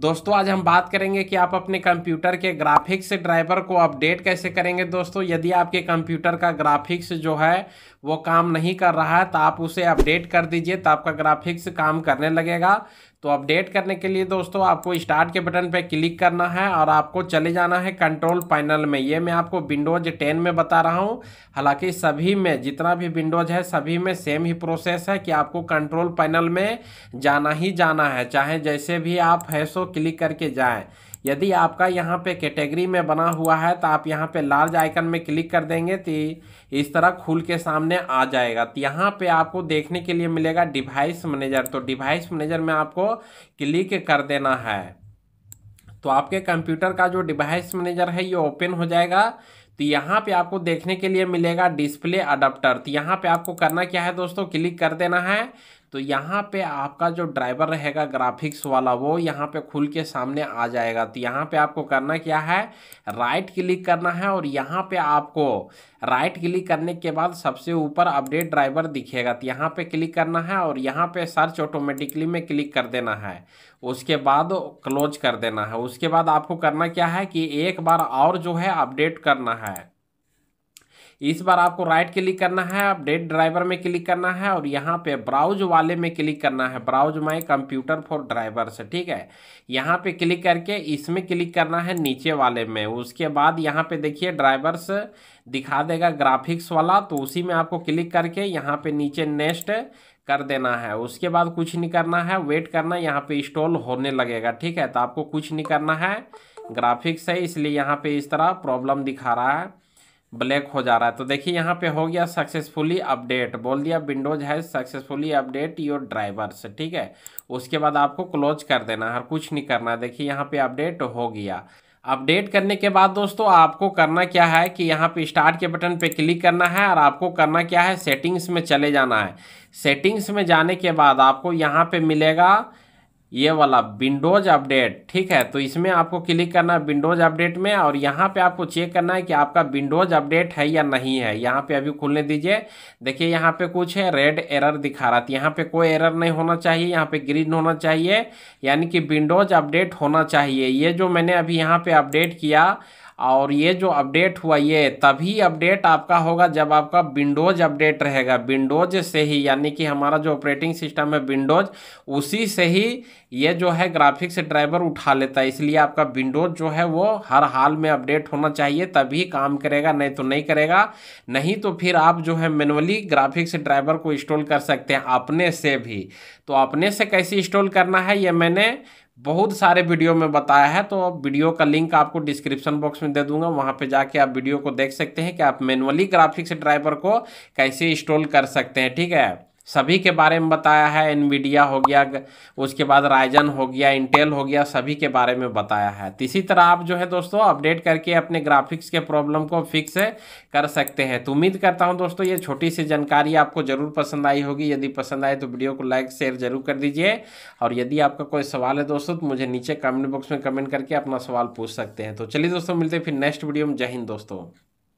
दोस्तों आज हम बात करेंगे कि आप अपने कंप्यूटर के ग्राफिक्स ड्राइवर को अपडेट कैसे करेंगे दोस्तों यदि आपके कंप्यूटर का ग्राफिक्स जो है वो काम नहीं कर रहा है तो आप उसे अपडेट कर दीजिए तो आपका ग्राफिक्स काम करने लगेगा तो अपडेट करने के लिए दोस्तों आपको स्टार्ट के बटन पर क्लिक करना है और आपको चले जाना है कंट्रोल पैनल में ये मैं आपको विंडोज टेन में बता रहा हूँ हालांकि सभी में जितना भी विंडोज है सभी में सेम ही प्रोसेस है कि आपको कंट्रोल पैनल में जाना ही जाना है चाहे जैसे भी आप हैसो क्लिक करके जाएँ यदि आपका यहाँ पे कैटेगरी में बना हुआ है तो आप यहाँ पे लार्ज आइकन में क्लिक कर देंगे तो इस तरह खुल के सामने आ जाएगा तो यहाँ पे आपको देखने के लिए मिलेगा डिवाइस मैनेजर तो डिवाइस मैनेजर में आपको क्लिक कर देना है तो आपके कंप्यूटर का जो डिवाइस मैनेजर है ये ओपन हो जाएगा तो यहाँ पे आपको देखने के लिए मिलेगा डिस्प्ले अडाप्टर तो यहाँ पे आपको करना क्या है दोस्तों क्लिक कर देना है तो यहाँ पे आपका जो ड्राइवर रहेगा ग्राफिक्स वाला वो यहाँ पे खुल के सामने आ जाएगा तो यहाँ पे आपको करना क्या है राइट क्लिक करना है और यहाँ पे आपको राइट क्लिक करने के बाद सबसे ऊपर अपडेट ड्राइवर दिखेगा तो यहाँ पे क्लिक करना है और यहाँ पे सर्च ऑटोमेटिकली में क्लिक कर देना है उसके बाद क्लोज कर देना है उसके बाद आपको करना क्या है कि एक बार और जो है अपडेट करना है इस बार आपको राइट क्लिक करना है अपडेट ड्राइवर में क्लिक करना है और यहाँ पे ब्राउज वाले में क्लिक करना है browse my computer for drivers ठीक है यहाँ पे क्लिक करके इसमें क्लिक करना है नीचे वाले में उसके बाद यहाँ पे देखिए ड्राइवर्स दिखा देगा ग्राफिक्स वाला तो उसी में आपको क्लिक करके यहाँ पे नीचे नेक्स्ट कर देना है उसके बाद कुछ नहीं करना है वेट करना यहाँ पे इंस्टॉल होने लगेगा ठीक है तो आपको कुछ नहीं करना है ग्राफिक्स है इसलिए यहाँ पे इस तरह प्रॉब्लम दिखा रहा है ब्लैक हो जा रहा है तो देखिए यहाँ पे हो गया सक्सेसफुली अपडेट बोल दिया विंडोज है सक्सेसफुली अपडेट योर ड्राइवर्स ठीक है उसके बाद आपको क्लोज कर देना हर कुछ नहीं करना देखिए यहाँ पे अपडेट हो गया अपडेट करने के बाद दोस्तों आपको करना क्या है कि यहाँ पे स्टार्ट के बटन पे क्लिक करना है और आपको करना क्या है सेटिंग्स में चले जाना है सेटिंग्स में जाने के बाद आपको यहाँ पे मिलेगा ये वाला विंडोज अपडेट ठीक है तो इसमें आपको क्लिक करना है विंडोज अपडेट में और यहाँ पे आपको चेक करना है कि आपका विंडोज अपडेट है या नहीं है यहाँ पे अभी खुलने दीजिए देखिए यहाँ पे कुछ है रेड एरर दिखा रहा था तो यहाँ पे कोई एरर नहीं होना चाहिए यहाँ पे ग्रीन होना चाहिए यानी कि विंडोज अपडेट होना चाहिए ये जो मैंने अभी यहाँ पर अपडेट किया और ये जो अपडेट हुआ ये तभी अपडेट आपका होगा जब आपका विंडोज अपडेट रहेगा विंडोज से ही यानी कि हमारा जो ऑपरेटिंग सिस्टम है विंडोज उसी से ही ये जो है ग्राफिक्स ड्राइवर उठा लेता है इसलिए आपका विंडोज जो है वो हर हाल में अपडेट होना चाहिए तभी काम करेगा नहीं तो नहीं करेगा नहीं तो फिर आप जो है मैनुअली ग्राफिक्स ड्राइवर को इंस्टॉल कर सकते हैं अपने से भी तो अपने से कैसे इंस्टॉल करना है ये मैंने बहुत सारे वीडियो में बताया है तो अब वीडियो का लिंक आपको डिस्क्रिप्शन बॉक्स में दे दूंगा वहाँ पे जाके आप वीडियो को देख सकते हैं कि आप मैनुअली ग्राफिक्स ड्राइवर को कैसे इंस्टॉल कर सकते हैं ठीक है सभी के बारे में बताया है एनवीडिया हो गया उसके बाद राइजन हो गया इंटेल हो गया सभी के बारे में बताया है तो इसी तरह आप जो है दोस्तों अपडेट करके अपने ग्राफिक्स के प्रॉब्लम को फिक्स कर सकते हैं तो उम्मीद करता हूं दोस्तों ये छोटी सी जानकारी आपको ज़रूर पसंद आई होगी यदि पसंद आए तो वीडियो को लाइक शेयर जरूर कर दीजिए और यदि आपका कोई सवाल है दोस्तों तो मुझे नीचे कमेंट बॉक्स में कमेंट करके अपना सवाल पूछ सकते हैं तो चलिए दोस्तों मिलते हैं फिर नेक्स्ट वीडियो में जय हिंद दोस्तों